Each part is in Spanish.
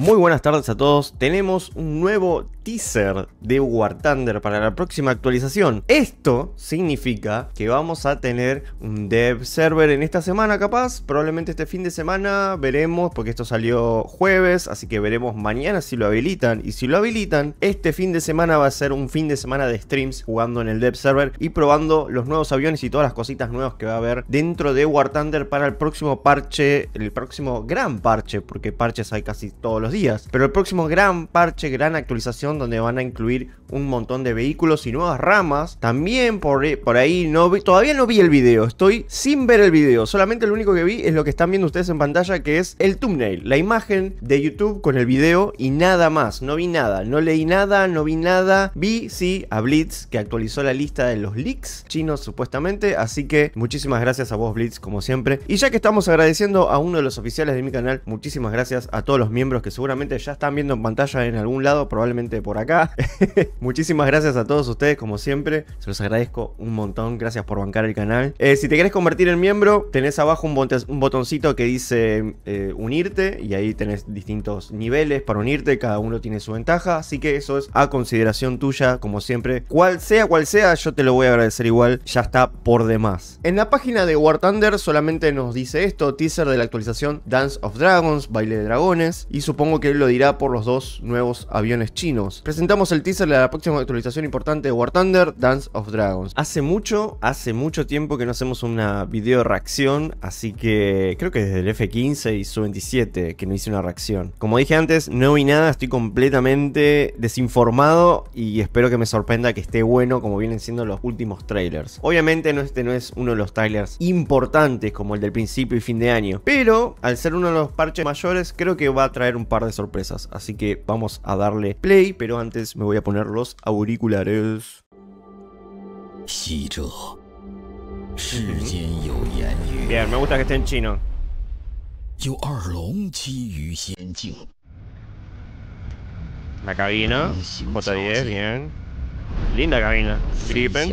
Muy buenas tardes a todos, tenemos un nuevo teaser de War Thunder para la próxima actualización. Esto significa que vamos a tener un dev server en esta semana capaz, probablemente este fin de semana, veremos, porque esto salió jueves, así que veremos mañana si lo habilitan. Y si lo habilitan, este fin de semana va a ser un fin de semana de streams jugando en el dev server y probando los nuevos aviones y todas las cositas nuevas que va a haber dentro de War Thunder para el próximo parche, el próximo gran parche, porque parches hay casi todos los días. Pero el próximo gran parche, gran actualización donde van a incluir un montón de vehículos y nuevas ramas. También por, por ahí no vi, todavía no vi el video, estoy sin ver el video. Solamente lo único que vi es lo que están viendo ustedes en pantalla que es el thumbnail, la imagen de YouTube con el video y nada más. No vi nada, no leí nada, no vi nada. Vi sí a Blitz que actualizó la lista de los leaks chinos supuestamente, así que muchísimas gracias a vos Blitz como siempre. Y ya que estamos agradeciendo a uno de los oficiales de mi canal, muchísimas gracias a todos los miembros que seguramente ya están viendo en pantalla en algún lado, probablemente por acá. Muchísimas gracias a todos ustedes, como siempre. Se los agradezco un montón. Gracias por bancar el canal. Eh, si te querés convertir en miembro, tenés abajo un, bot botoncito que dice eh, unirte y ahí tenés distintos niveles para unirte. Cada uno tiene su ventaja. Así que eso es a consideración tuya, como siempre. Cual sea, cual sea, yo te lo voy a agradecer igual. Ya está por demás. En la página de War Thunder solamente nos dice esto: teaser de la actualización Dance of Dragons, baile de dragones. Y supongo que él lo dirá por los dos nuevos aviones chinos. Presentamos el teaser de la próxima actualización importante de War Thunder, Dance of Dragons. Hace mucho, hace mucho tiempo que no hacemos una video reacción, así que creo que desde el F15 y su 27 que no hice una reacción. Como dije antes, no vi nada, estoy completamente desinformado y espero que me sorprenda que esté bueno como vienen siendo los últimos trailers. Obviamente no, este no es uno de los trailers importantes como el del principio y fin de año, pero al ser uno de los parches mayores creo que va a traer un par de sorpresas. Así que vamos a darle play, pero antes me voy a poner los auriculares. Bien, me gusta que esté en chino. La cabina, j bien. Linda cabina. Gripen.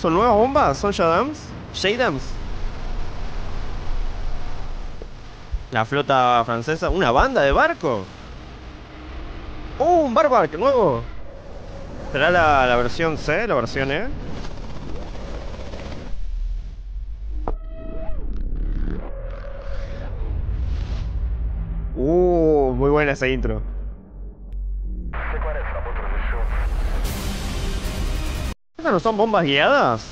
¿Son nuevas bombas? ¿Son Shadams? ¿Shadams? La flota francesa. ¿Una banda de barco? ¡Oh, un Que nuevo! ¿Será la, la versión C, la versión E? Uh, muy buena esa intro. Esas no son bombas guiadas.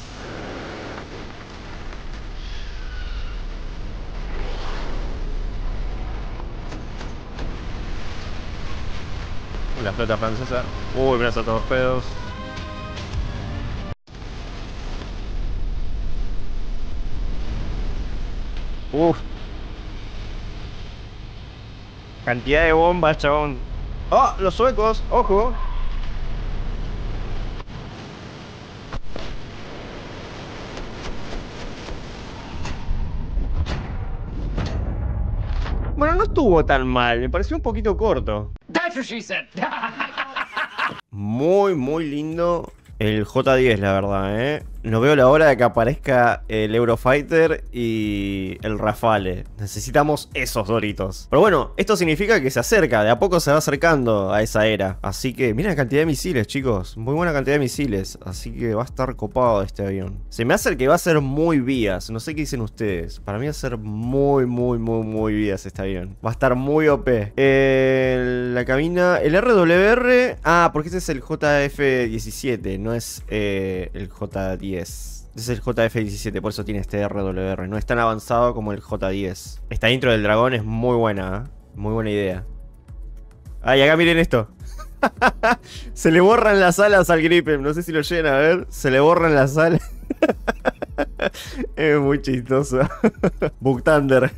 La flota francesa. Uy, mira, a todos pedos. Uf. Cantidad de bombas, chabón. ¡Oh! Los suecos, ojo. no estuvo tan mal, me pareció un poquito corto. muy, muy lindo el J10, la verdad, ¿eh? no veo la hora de que aparezca el Eurofighter y el Rafale. Necesitamos esos doritos. Pero bueno, esto significa que se acerca, de a poco se va acercando a esa era. Así que, mira la cantidad de misiles, chicos. Muy buena cantidad de misiles. Así que va a estar copado este avión. Se me hace que va a ser muy vías. No sé qué dicen ustedes. Para mí va a ser muy, muy, muy, muy vías este avión. Va a estar muy OP. la cabina. El RWR. Ah, porque este es el JF-17, no es eh, el J10. Es el JF17, por eso tiene este RWR. No es tan avanzado como el J10. Esta intro del dragón es muy buena, ¿eh? muy buena idea. Ay, acá miren esto. Se le borran las alas al Gripen. No sé si lo llegan a ver. Se le borran las alas. es muy chistoso. Book Thunder.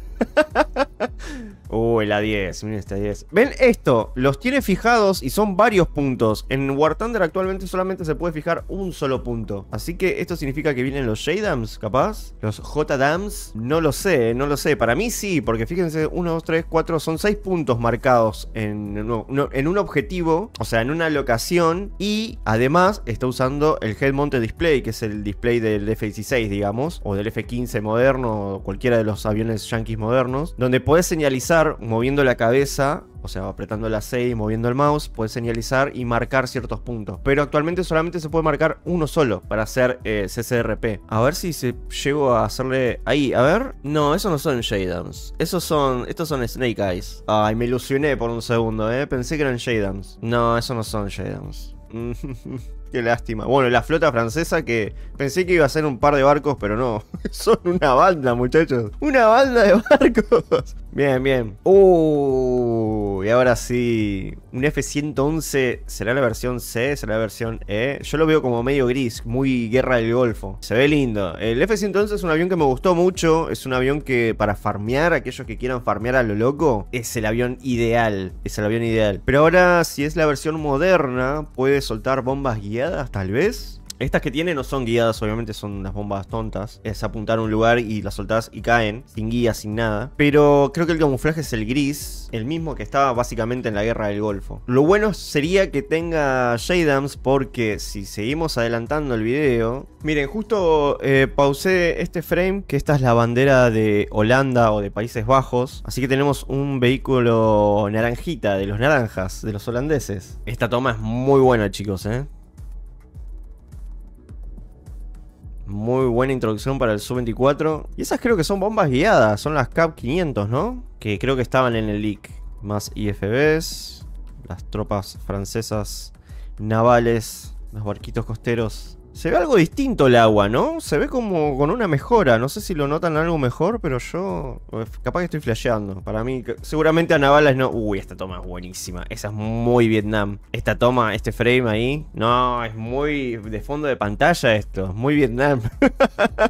Uh, el a 10, miren este a 10. ¿Ven esto? Los tiene fijados y son varios puntos. En War Thunder actualmente solamente se puede fijar un solo punto. Así que esto significa que vienen los J-Dams, capaz. Los J-Dams, no lo sé, eh, no lo sé. Para mí sí, porque fíjense, 1, 2, 3, 4, son 6 puntos marcados en, en un objetivo, o sea, en una locación. Y además está usando el Head Mounted Display, que es el display del F-16, digamos, o del F-15 moderno, o cualquiera de los aviones yankees modernos, donde podés señalizar moviendo la cabeza, o sea, apretando la C y moviendo el mouse, puede señalizar y marcar ciertos puntos. Pero actualmente solamente se puede marcar uno solo para hacer eh, CCRP. A ver si se llego a hacerle ahí, a ver. No, esos no son Shadams. Esos son, estos son Snake Eyes. Ay, me ilusioné por un segundo, eh. Pensé que eran Shadams. No, esos no son Shadams. Qué lástima. Bueno, la flota francesa que pensé que iba a ser un par de barcos, pero no. Son una banda, muchachos. Una banda de barcos. Bien, bien. Uh, y ahora sí. Un F-111, ¿será la versión C? ¿Será la versión E? Yo lo veo como medio gris, muy guerra del Golfo. Se ve lindo. El F-111 es un avión que me gustó mucho. Es un avión que para farmear, aquellos que quieran farmear a lo loco, es el avión ideal. Es el avión ideal. Pero ahora, si es la versión moderna, puede soltar bombas guiadas, tal vez. Estas que tiene no son guiadas, obviamente son las bombas tontas. Es apuntar a un lugar y las soltás y caen, sin guía, sin nada. Pero creo que el camuflaje es el gris, el mismo que estaba básicamente en la guerra del Golfo. Lo bueno sería que tenga Shadams porque si seguimos adelantando el video... Miren, justo eh, pausé este frame, que esta es la bandera de Holanda o de Países Bajos. Así que tenemos un vehículo naranjita, de los naranjas, de los holandeses. Esta toma es muy buena, chicos, ¿eh? Muy buena introducción para el Sub-24. Y esas creo que son bombas guiadas, son las CAP 500, ¿no? Que creo que estaban en el leak. Más IFBs, las tropas francesas navales, los barquitos costeros se ve algo distinto el agua, ¿no? Se ve como con una mejora. No sé si lo notan algo mejor, pero yo. Eh, capaz que estoy flasheando. Para mí, seguramente a Navalas no. Uy, esta toma es buenísima. Esa es muy Vietnam. Esta toma, este frame ahí. No, es muy de fondo de pantalla esto. Muy Vietnam.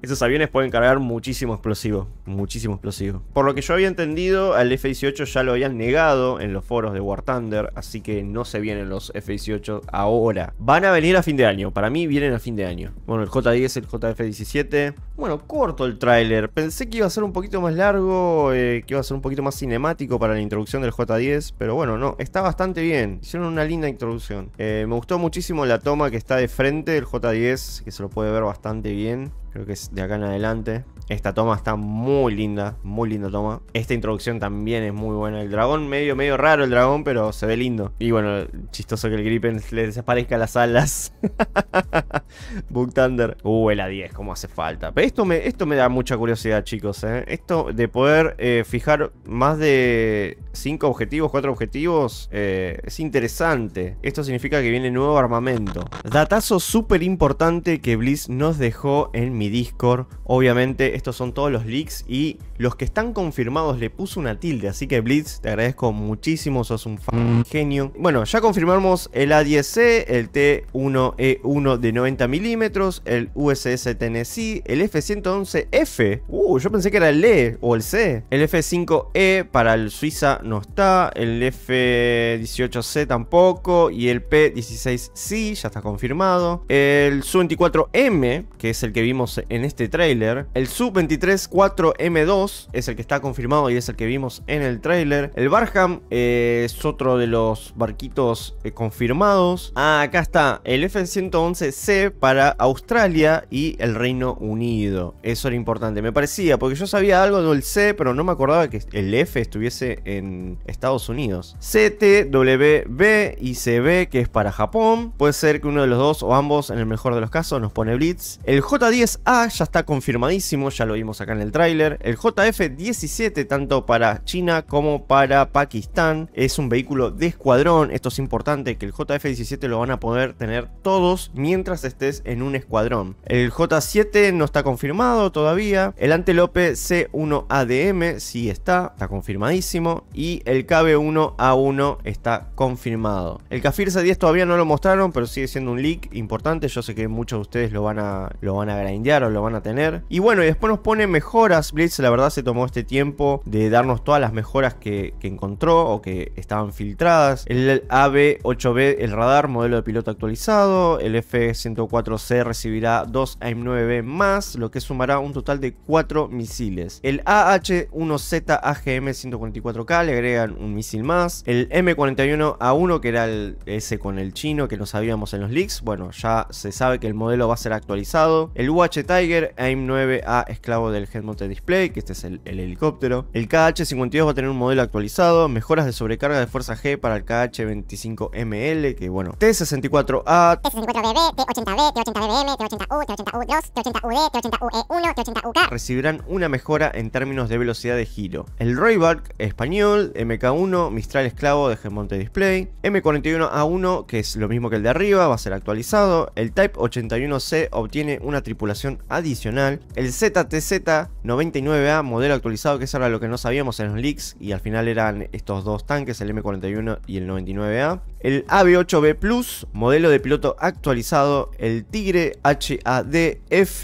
Esos aviones pueden cargar muchísimo explosivo, muchísimo explosivo. Por lo que yo había entendido, al F-18 ya lo habían negado en los foros de War Thunder, así que no se vienen los F-18 ahora. Van a venir a fin de año, para mí vienen a fin de año. Bueno, el J-10, el JF-17. Bueno, corto el tráiler. Pensé que iba a ser un poquito más largo, eh, que iba a ser un poquito más cinemático para la introducción del J-10, pero bueno, no, está bastante bien. Hicieron una linda introducción. Eh, me gustó muchísimo la toma que está de frente del J-10, que se lo puede ver bastante bien. Creo que es de acá en adelante. Esta toma está muy linda, muy linda toma. Esta introducción también es muy buena. El dragón, medio, medio raro el dragón, pero se ve lindo. Y bueno, chistoso que el Gripen le desaparezca las alas. Book Thunder. Uh, el A10, como hace falta. Pero esto me, esto me da mucha curiosidad, chicos. ¿eh? Esto de poder eh, fijar más de 5 objetivos, 4 objetivos, eh, es interesante. Esto significa que viene nuevo armamento. Datazo súper importante que Blitz nos dejó en mi Discord. Obviamente, estos son todos los leaks y los que están confirmados le puso una tilde. Así que, Blitz, te agradezco muchísimo. Sos un fan genio. Bueno, ya confirmamos el A10C, el T1E1 de 90 milímetros, el USS Tennessee, el F-111F, uh, yo pensé que era el E o el C, el F-5E para el Suiza no está, el F-18C tampoco y el P-16C ya está confirmado, el Su-24M, que es el que vimos en este tráiler, el su 234 m 2 es el que está confirmado y es el que vimos en el tráiler, el Barham eh, es otro de los barquitos eh, confirmados, ah, acá está el F-111C para Australia y el Reino Unido. Eso era importante. Me parecía, porque yo sabía algo del C, pero no me acordaba que el F estuviese en Estados Unidos. CTWB y CB, que es para Japón. Puede ser que uno de los dos o ambos, en el mejor de los casos, nos pone Blitz. El J10A ya está confirmadísimo, ya lo vimos acá en el tráiler. El JF-17, tanto para China como para Pakistán, es un vehículo de escuadrón. Esto es importante, que el JF-17 lo van a poder tener todos mientras estén en un escuadrón. El J7 no está confirmado todavía. El Antelope C1ADM sí está, está confirmadísimo. Y el KB1A1 está confirmado. El Cafir C10 todavía no lo mostraron, pero sigue siendo un leak importante. Yo sé que muchos de ustedes lo van a, lo van a grindear o lo van a tener. Y bueno, y después nos pone mejoras. Blitz, la verdad, se tomó este tiempo de darnos todas las mejoras que, que encontró o que estaban filtradas. El AB8B, el radar, modelo de piloto actualizado. El F-140 4C recibirá 2 AIM-9B más, lo que sumará un total de 4 misiles. El AH-1Z AGM-144K le agregan un misil más. El M41A1, que era el ese con el chino que lo sabíamos en los leaks, bueno, ya se sabe que el modelo va a ser actualizado. El UH Tiger AIM-9A esclavo del Head Display, que este es el, helicóptero. El KH-52 va a tener un modelo actualizado, mejoras de sobrecarga de fuerza G para el KH-25ML, que bueno, T-64A, T-64BB, t 80 t 80 t u t u 2 t ue 1 T80UK. Recibirán una mejora en términos de velocidad de giro. El Royback español, MK1, Mistral Esclavo de Gemonte Display, M41A1, que es lo mismo que el de arriba, va a ser actualizado. El Type 81C obtiene una tripulación adicional. El ZTZ99A, modelo actualizado, que es ahora lo que no sabíamos en los leaks y al final eran estos dos tanques, el M41 y el 99A el AB8B Plus, modelo de piloto actualizado, el Tigre hadf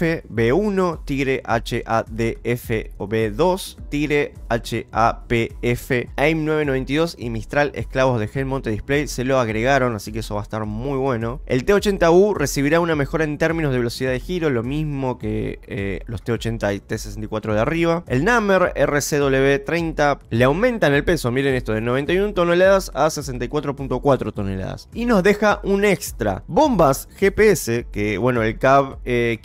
B1, Tigre hadf B2, Tigre HAPF, AIM 992 y Mistral Esclavos de Helmont Display se lo agregaron, así que eso va a estar muy bueno. El T80U recibirá una mejora en términos de velocidad de giro, lo mismo que eh, los T80 y T64 de arriba. El Namer RCW30 le aumentan el peso, miren esto, de 91 toneladas a 64.4 toneladas. Y nos deja un extra. Bombas GPS, que bueno, el CAB 500 eh,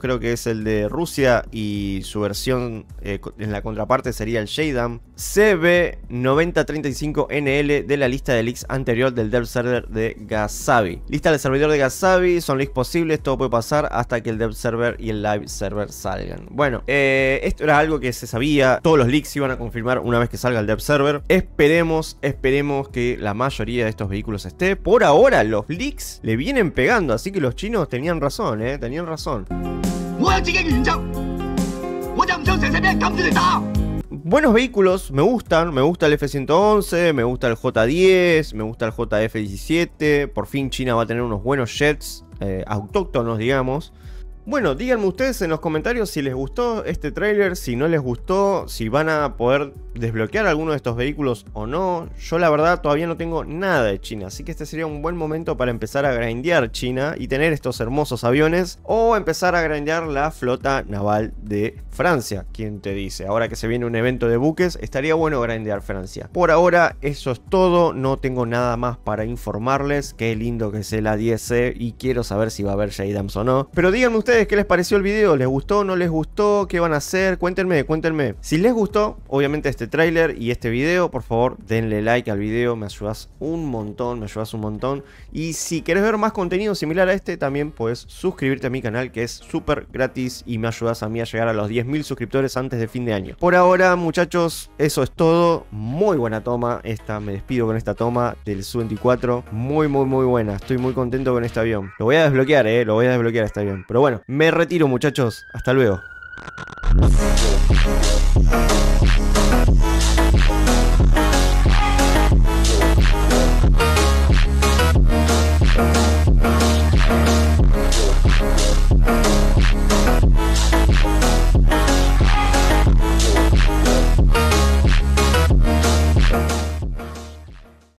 creo que es el de Rusia y su versión eh, en la contraparte sería el Shadam. CB9035NL de la lista de leaks anterior del dev server de Gasabi. Lista del servidor de Gasabi, son leaks posibles, todo puede pasar hasta que el dev server y el live server salgan. Bueno, eh, esto era algo que se sabía, todos los leaks iban a confirmar una vez que salga el dev server. Esperemos, esperemos que la mayoría de estos vehículos esté. Por ahora, los leaks le vienen pegando, así que los chinos tenían razón, eh, Tenían razón. Buenos vehículos, me gustan, me gusta el F-111, me gusta el J-10, me gusta el JF-17, por fin China va a tener unos buenos jets eh, autóctonos, digamos. Bueno, díganme ustedes en los comentarios si les gustó este tráiler, si no les gustó, si van a poder desbloquear alguno de estos vehículos o no. Yo la verdad todavía no tengo nada de China, así que este sería un buen momento para empezar a grindear China y tener estos hermosos aviones o empezar a grindear la flota naval de Francia, quien te dice. Ahora que se viene un evento de buques, estaría bueno grindear Francia. Por ahora eso es todo, no tengo nada más para informarles. Qué lindo que es la 10 c y quiero saber si va a haber Jadams o no. Pero díganme ustedes qué les pareció el video, ¿les gustó no les gustó? ¿Qué van a hacer? Cuéntenme, cuéntenme. Si les gustó, obviamente este tráiler y este video, por favor, denle like al video, me ayudas un montón, me ayudas un montón. Y si querés ver más contenido similar a este, también puedes suscribirte a mi canal que es súper gratis y me ayudas a mí a llegar a los 10.000 suscriptores antes de fin de año. Por ahora, muchachos, eso es todo. Muy buena toma esta, me despido con esta toma del Su-24. Muy, muy, muy buena. Estoy muy contento con este avión. Lo voy a desbloquear, eh, lo voy a desbloquear este avión. Pero bueno, me retiro muchachos, hasta luego.